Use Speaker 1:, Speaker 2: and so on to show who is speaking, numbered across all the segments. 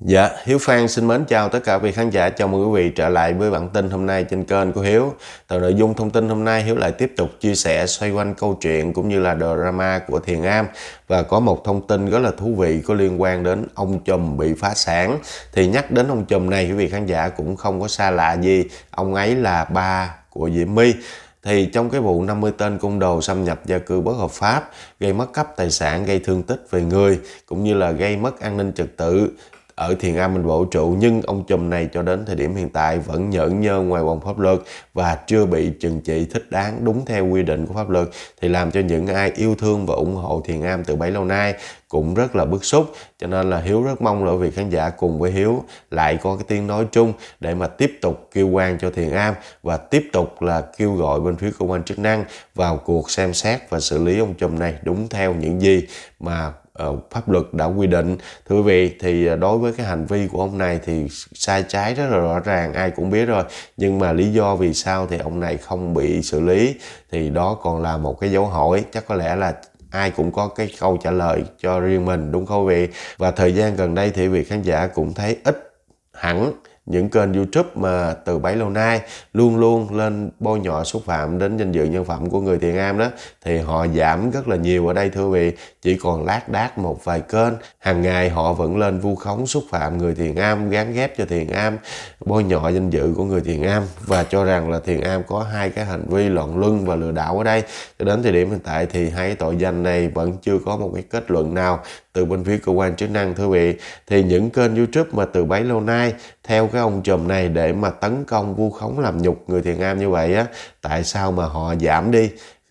Speaker 1: Dạ, Hiếu Phan xin mến chào tất cả quý khán giả. Chào mừng quý vị trở lại với bản tin hôm nay trên kênh của Hiếu. Từ nội dung thông tin hôm nay, Hiếu lại tiếp tục chia sẻ xoay quanh câu chuyện cũng như là drama của Thiền Am và có một thông tin rất là thú vị có liên quan đến ông Trùm bị phá sản. Thì nhắc đến ông Trùm này, quý vị khán giả cũng không có xa lạ gì. Ông ấy là ba của Diễm My thì trong cái vụ 50 tên cung đồ xâm nhập gia cư bất hợp pháp, gây mất cấp tài sản, gây thương tích về người, cũng như là gây mất an ninh trật tự ở thiền am mình vũ trụ nhưng ông chùm này cho đến thời điểm hiện tại vẫn nhẫn nhơ ngoài vòng pháp luật và chưa bị trừng trị thích đáng đúng theo quy định của pháp luật thì làm cho những ai yêu thương và ủng hộ thiền am từ bấy lâu nay cũng rất là bức xúc cho nên là hiếu rất mong là vị khán giả cùng với hiếu lại có cái tiếng nói chung để mà tiếp tục kêu quan cho thiền am và tiếp tục là kêu gọi bên phía cơ quan chức năng vào cuộc xem xét và xử lý ông chùm này đúng theo những gì mà Ờ, pháp luật đã quy định thưa quý vị thì ờ, đối với cái hành vi của ông này thì sai trái rất là rõ ràng ai cũng biết rồi nhưng mà lý do vì sao thì ông này không bị xử lý thì đó còn là một cái dấu hỏi chắc có lẽ là ai cũng có cái câu trả lời cho riêng mình đúng không quý vị và thời gian gần đây thì vị khán giả cũng thấy ít hẳn những kênh YouTube mà từ bấy lâu nay luôn luôn lên bôi nhọ xúc phạm đến danh dự nhân phẩm của người Thiền Am đó thì họ giảm rất là nhiều ở đây thưa vị chỉ còn lác đác một vài kênh hàng ngày họ vẫn lên vu khống xúc phạm người Thiền Am gán ghép cho Thiền Am bôi nhọ danh dự của người Thiền Am và cho rằng là Thiền Am có hai cái hành vi loạn luân và lừa đảo ở đây cho đến thời điểm hiện tại thì hai tội danh này vẫn chưa có một cái kết luận nào từ bên phía cơ quan chức năng thưa vị thì những kênh youtube mà từ bấy lâu nay theo cái ông trùm này để mà tấn công vu khống làm nhục người thiện am như vậy á tại sao mà họ giảm đi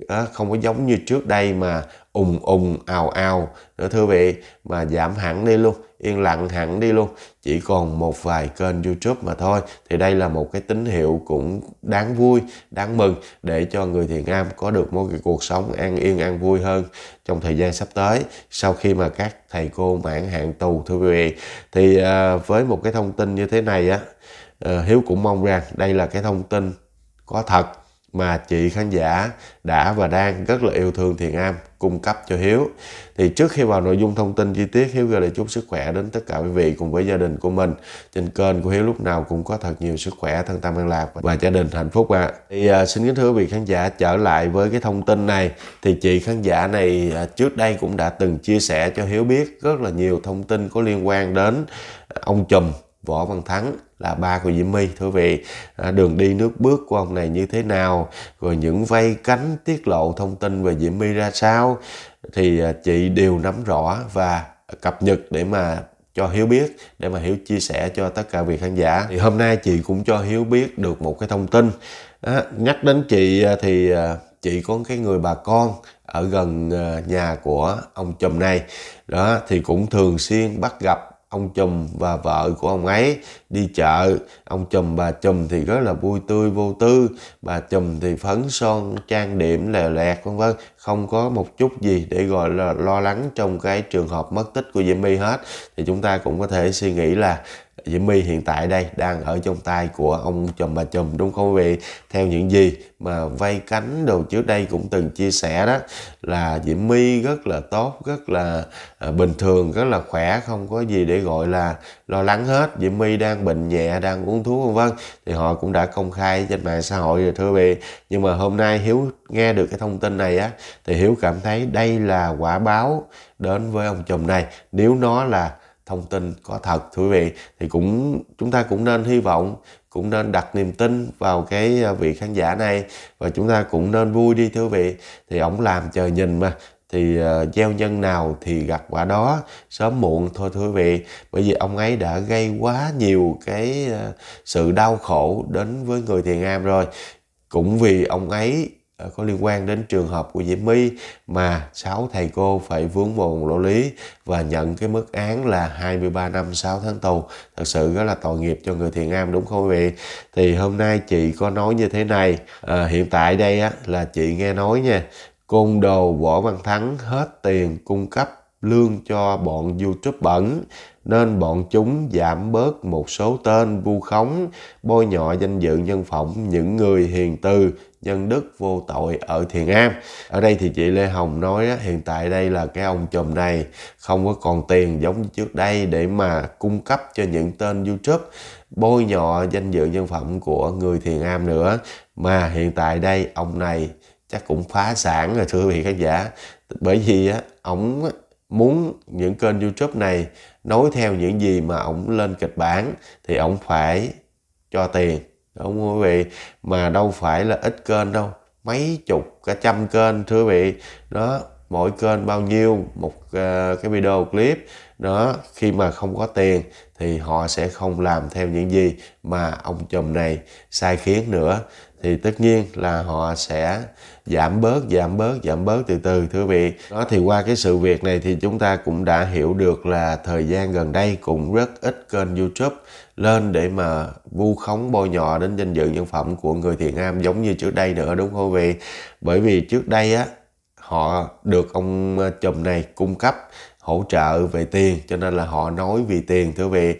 Speaker 1: đó, không có giống như trước đây mà ùng ùng ào ào nữa thưa vị mà giảm hẳn đi luôn yên lặng hẳn đi luôn chỉ còn một vài kênh youtube mà thôi thì đây là một cái tín hiệu cũng đáng vui đáng mừng để cho người thiền am có được một cái cuộc sống an yên an vui hơn trong thời gian sắp tới sau khi mà các thầy cô mãn hạn tù thưa quý vị thì à, với một cái thông tin như thế này á ờ, hiếu cũng mong rằng đây là cái thông tin có thật mà chị khán giả đã và đang rất là yêu thương Thiền Am cung cấp cho Hiếu. Thì trước khi vào nội dung thông tin chi tiết, Hiếu gửi lời chúc sức khỏe đến tất cả quý vị cùng với gia đình của mình. Trên kênh của Hiếu lúc nào cũng có thật nhiều sức khỏe, thân tâm an lạc và gia đình hạnh phúc ạ. À. Thì à, xin kính thưa quý vị khán giả trở lại với cái thông tin này thì chị khán giả này à, trước đây cũng đã từng chia sẻ cho Hiếu biết rất là nhiều thông tin có liên quan đến à, ông Trùm Võ Văn Thắng là ba của Diễm My thưa vị à, đường đi nước bước của ông này như thế nào rồi những vây cánh tiết lộ thông tin về Diễm My ra sao thì à, chị đều nắm rõ và cập nhật để mà cho Hiếu biết để mà Hiếu chia sẻ cho tất cả vị khán giả thì hôm nay chị cũng cho Hiếu biết được một cái thông tin à, nhắc đến chị à, thì chị có cái người bà con ở gần nhà của ông chồng này đó thì cũng thường xuyên bắt gặp ông chùm và vợ của ông ấy đi chợ ông chùm bà chùm thì rất là vui tươi vô tư bà chùm thì phấn son trang điểm lèo lẹt vân vân không có một chút gì để gọi là lo lắng trong cái trường hợp mất tích của diễm my hết thì chúng ta cũng có thể suy nghĩ là Diễm My hiện tại đây đang ở trong tay của ông chồng bà chồng đúng không quý vị? Theo những gì mà vay cánh đồ trước đây cũng từng chia sẻ đó là Diễm My rất là tốt, rất là à, bình thường, rất là khỏe, không có gì để gọi là lo lắng hết. Diễm My đang bệnh nhẹ, đang uống thuốc vân vân thì họ cũng đã công khai trên mạng xã hội rồi thưa quý vị. Nhưng mà hôm nay Hiếu nghe được cái thông tin này á thì Hiếu cảm thấy đây là quả báo đến với ông chồng này nếu nó là thông tin có thật thưa quý vị thì cũng chúng ta cũng nên hy vọng cũng nên đặt niềm tin vào cái à, vị khán giả này và chúng ta cũng nên vui đi thưa quý vị thì ổng làm chờ nhìn mà thì uh, gieo nhân nào thì gặt quả đó sớm muộn thôi thưa quý vị bởi vì ông ấy đã gây quá nhiều cái uh, sự đau khổ đến với người thiền am rồi cũng vì ông ấy Ờ, có liên quan đến trường hợp của Diễm My mà 6 thầy cô phải vướng mồn lỗ lý và nhận cái mức án là 23 năm 6 tháng tù. Thật sự rất là tội nghiệp cho người thiện am đúng không quý vị? Thì hôm nay chị có nói như thế này, à, hiện tại đây á, là chị nghe nói nha, côn đồ Võ Văn Thắng hết tiền cung cấp lương cho bọn YouTube bẩn, nên bọn chúng giảm bớt một số tên vu khống, bôi nhọ danh dự nhân phẩm những người hiền từ, nhân đức vô tội ở Thiền Am. Ở đây thì chị Lê Hồng nói hiện tại đây là cái ông chồng này không có còn tiền giống như trước đây để mà cung cấp cho những tên YouTube bôi nhọ danh dự nhân phẩm của người Thiền Am nữa. Mà hiện tại đây ông này chắc cũng phá sản rồi thưa quý vị khán giả. Bởi vì á, ông muốn những kênh youtube này nối theo những gì mà ổng lên kịch bản thì ổng phải cho tiền đúng không quý vị mà đâu phải là ít kênh đâu mấy chục cả trăm kênh thưa quý vị đó mỗi kênh bao nhiêu một uh, cái video clip đó khi mà không có tiền thì họ sẽ không làm theo những gì mà ông chồng này sai khiến nữa thì tất nhiên là họ sẽ giảm bớt giảm bớt giảm bớt từ từ thưa vị đó thì qua cái sự việc này thì chúng ta cũng đã hiểu được là thời gian gần đây cũng rất ít kênh youtube lên để mà vu khống bôi nhọ đến danh dự nhân phẩm của người thiện am giống như trước đây nữa đúng không vị bởi vì trước đây á họ được ông ờ, chùm này cung cấp hỗ trợ về tiền cho nên là họ nói vì tiền thưa vị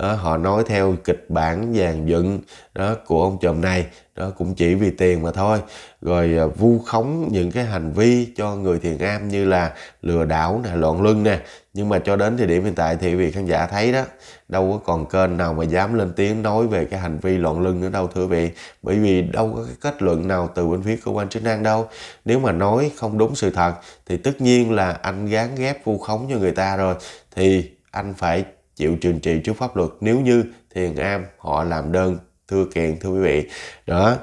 Speaker 1: đó, họ nói theo kịch bản dàn dựng đó của ông chồng này đó cũng chỉ vì tiền mà thôi rồi à, vu khống những cái hành vi cho người thiền am như là lừa đảo nè loạn luân nè nhưng mà cho đến thời điểm hiện tại thì vị khán giả thấy đó đâu có còn kênh nào mà dám lên tiếng nói về cái hành vi loạn luân nữa đâu thưa vị bởi vì đâu có cái kết luận nào từ bên phía cơ quan chức năng đâu nếu mà nói không đúng sự thật thì tất nhiên là anh gán ghép vu khống cho người ta rồi thì anh phải chịu trừng trị trước pháp luật nếu như thiền am họ làm đơn thưa kiện thưa quý vị đó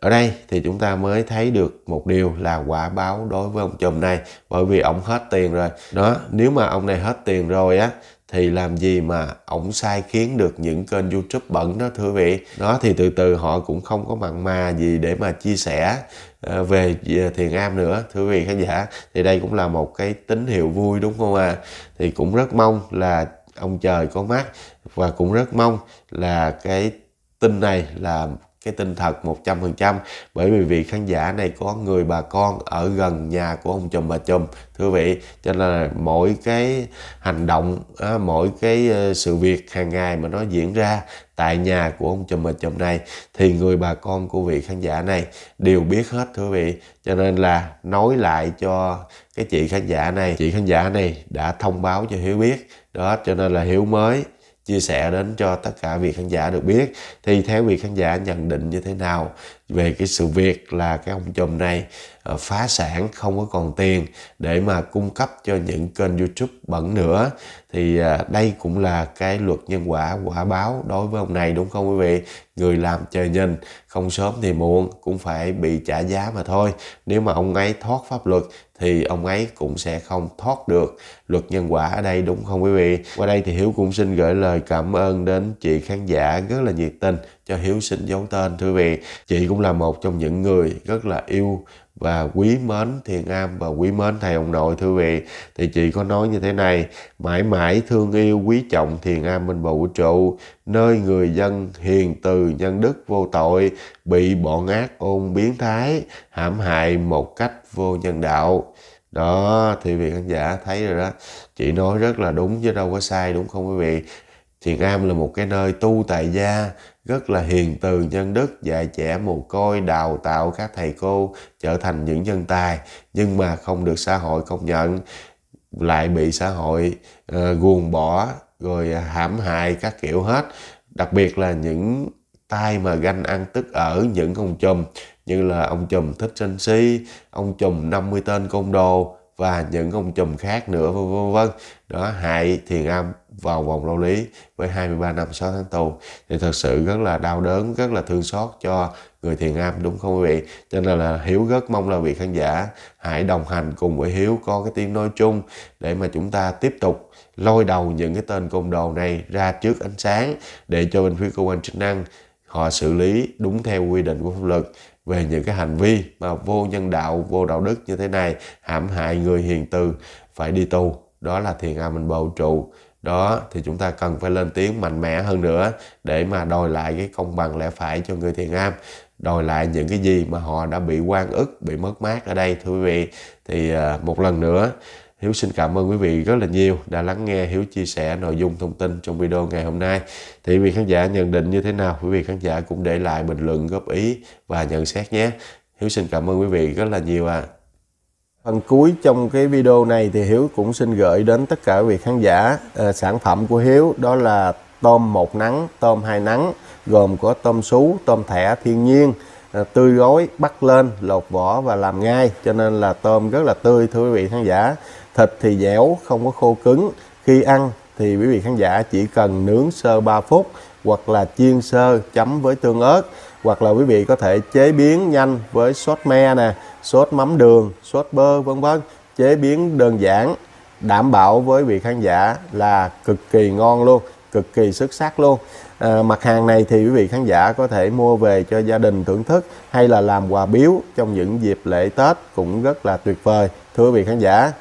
Speaker 1: ở đây thì chúng ta mới thấy được một điều là quả báo đối với ông chùm này bởi vì ông hết tiền rồi đó nếu mà ông này hết tiền rồi á thì làm gì mà ổng sai khiến được những kênh youtube bẩn đó thưa quý vị đó thì từ từ họ cũng không có mặn mà gì để mà chia sẻ ờ, về ờ, thiền am nữa thưa quý vị khán giả thì đây cũng là một cái tín hiệu vui đúng không ạ à? thì cũng rất mong là ông trời có mắt và cũng rất mong là cái tin này là cái tin thật 100% bởi vì vị khán giả này có người bà con ở gần nhà của ông chùm bà chùm thưa vị cho nên là mỗi cái hành động mỗi cái ờ, sự việc hàng ngày mà nó diễn ra tại nhà của ông chùm bà chùm này thì người bà con của vị khán giả này đều biết hết thưa vị cho nên là nói lại cho cái chị khán giả này chị khán giả này đã thông báo cho hiếu biết đó cho nên là hiếu mới chia sẻ đến cho tất cả vị khán giả được biết thì theo vị khán giả nhận định như thế nào về cái sự việc là cái ông chồng này ờ, phá sản không có còn tiền để mà cung cấp cho những kênh youtube bẩn nữa thì ờ, đây cũng là cái luật nhân quả quả báo đối với ông này đúng không quý vị người làm trời nhìn không sớm thì muộn cũng phải bị trả giá mà thôi nếu mà ông ấy thoát pháp luật thì ông ấy cũng sẽ không thoát được luật nhân quả ở đây đúng không quý vị qua đây thì hiếu cũng xin gửi lời cảm ơn đến chị khán giả rất là nhiệt tình cho Hiếu sinh giấu tên thưa vị chị cũng là một trong những người rất là yêu và quý mến thiền am và quý mến thầy ông nội thưa vị thì chị có nói như thế này mãi mãi thương yêu quý trọng thiền am bên bầu vũ trụ nơi người dân hiền từ nhân đức vô tội bị bọn ác ôn biến thái hãm hại một cách vô nhân đạo đó thì vị khán giả thấy rồi đó chị nói rất là đúng chứ đâu có sai đúng không quý vị thiền am là một cái nơi tu tại gia rất là hiền từ nhân đức dạy trẻ mồ côi đào tạo các thầy cô trở thành những nhân tài nhưng mà không được xã hội công nhận lại bị xã hội uh, guồng bỏ rồi hãm hại các kiểu hết đặc biệt là những tay mà ganh ăn tức ở những ông chùm như là ông chùm thích sân si ông chùm 50 tên công đồ và những ông chùm khác nữa vân vân vân đó hại thiền âm vào vòng lao lý với 23 năm 6 tháng tù thì thật sự rất là đau đớn rất là thương xót cho người thiền am đúng không quý vị cho nên là hiếu rất mong là vị khán giả hãy đồng hành cùng với hiếu có cái tiếng nói chung để mà chúng ta tiếp tục lôi đầu những cái tên côn đồ này ra trước ánh sáng để cho bên phía cơ quan chức năng họ xử lý đúng theo quy định của pháp luật về những cái hành vi mà vô nhân đạo, vô đạo đức như thế này hãm hại người hiền từ phải đi tù. Đó là thiền am mình bầu trụ đó thì chúng ta cần phải lên tiếng mạnh mẽ hơn nữa để mà đòi lại cái công bằng lẽ phải cho người thiền am đòi lại những cái gì mà họ đã bị quan ức bị mất mát ở đây thưa quý vị thì à, một lần nữa Hiếu xin cảm ơn quý vị rất là nhiều đã lắng nghe Hiếu chia sẻ nội dung thông tin trong video ngày hôm nay. Thì quý vị khán giả nhận định như thế nào? Quý vị khán giả cũng để lại bình luận góp ý và nhận xét nhé. Hiếu xin cảm ơn quý vị rất là nhiều ạ. À. Phần cuối trong cái video này thì Hiếu cũng xin gửi đến tất cả quý vị khán giả uh, sản phẩm của Hiếu đó là tôm một nắng, tôm hai nắng gồm có tôm sú, tôm thẻ thiên nhiên uh, tươi gói bắt lên lột vỏ và làm ngay cho nên là tôm rất là tươi thưa quý vị khán giả thịt thì dẻo không có khô cứng khi ăn thì quý vị khán giả chỉ cần nướng sơ 3 phút hoặc là chiên sơ chấm với tương ớt hoặc là quý vị có thể chế biến nhanh với sốt me nè sốt mắm đường sốt bơ vân vân chế biến đơn giản đảm bảo với vị khán giả là cực kỳ ngon luôn cực kỳ xuất sắc luôn à, mặt hàng này thì quý vị khán giả có thể mua về cho gia đình thưởng thức hay là làm quà biếu trong những dịp lễ tết cũng rất là tuyệt vời thưa quý vị khán giả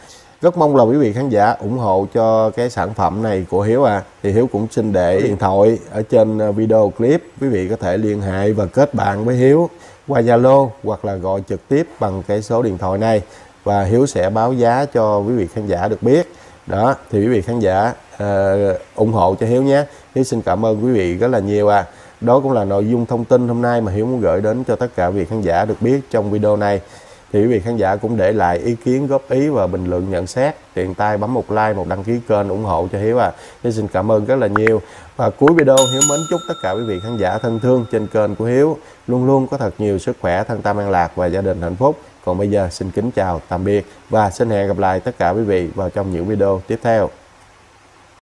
Speaker 1: rất mong là quý vị khán giả ủng hộ cho cái sản phẩm này của Hiếu à thì Hiếu cũng xin để điện thoại ở trên ờ, video clip quý vị có thể liên hệ và kết bạn với Hiếu qua Zalo hoặc là gọi trực tiếp bằng cái số điện thoại này và Hiếu sẽ báo giá cho quý vị khán giả được biết đó thì quý vị khán giả uh, ủng hộ cho Hiếu nhé Hiếu xin cảm ơn quý vị rất là nhiều à đó cũng là nội dung thông tin hôm nay mà Hiếu muốn gửi đến cho tất cả quý vị khán giả được biết trong video này thì quý vị khán giả cũng để lại ý kiến góp ý và bình luận nhận xét tiện tay bấm một like một đăng ký kênh ủng hộ cho hiếu à hiếu xin cảm ơn rất là nhiều và cuối video hiếu mến chúc tất cả quý vị khán giả thân thương trên kênh của hiếu luôn luôn có thật nhiều sức khỏe thân tâm an lạc và gia đình hạnh phúc còn bây giờ xin kính chào tạm biệt và xin hẹn gặp lại tất cả quý vị vào trong những video tiếp theo